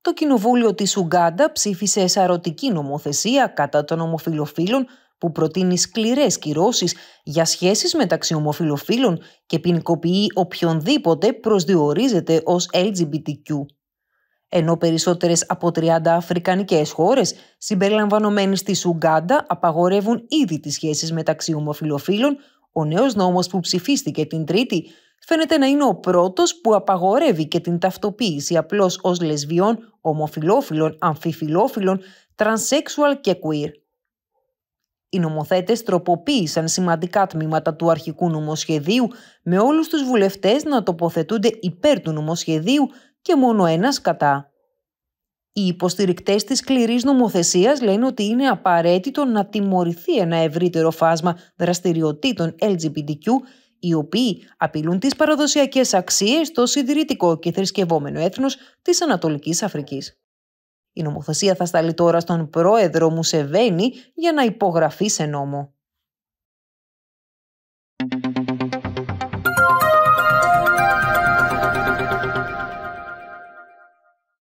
Το Κοινοβούλιο της Ουγκάντα ψήφισε σαρωτική νομοθεσία κατά των ομοφιλοφίλων που προτείνει σκληρές κυρώσεις για σχέσεις μεταξύ ομοφιλοφίλων και ποινικοποιεί οποιονδήποτε προσδιορίζεται ως LGBTQ. Ενώ περισσότερες από 30 αφρικανικές χώρες συμπεριλαμβανομένες της Ουγκάντα απαγορεύουν ήδη τις σχέσεις μεταξύ ομοφιλοφίλων, ο νέος νόμος που ψηφίστηκε την Τρίτη φαίνεται να είναι ο πρώτος που απαγορεύει και την ταυτοποίηση απλώς ως λεσβιών, ομοφιλόφιλων, αμφιφιλόφιλων, τρανσέξουαλ και queer. Οι νομοθέτες τροποποίησαν σημαντικά τμήματα του αρχικού νομοσχεδίου με όλους τους βουλευτές να τοποθετούνται υπέρ του νομοσχεδίου και μόνο ένας κατά. Οι υποστηρικτές της σκληρής νομοθεσίας λένε ότι είναι απαραίτητο να τιμωρηθεί ένα ευρύτερο φάσμα δραστηριοτήτων LGBTQ οι οποίοι απειλούν τις παραδοσιακές αξίες στο συντηρητικό και θρησκευόμενο έθνος της Ανατολικής Αφρικής. Η νομοθεσία θα σταλεί τώρα στον πρόεδρο Μουσεβένη για να υπογραφεί σε νόμο.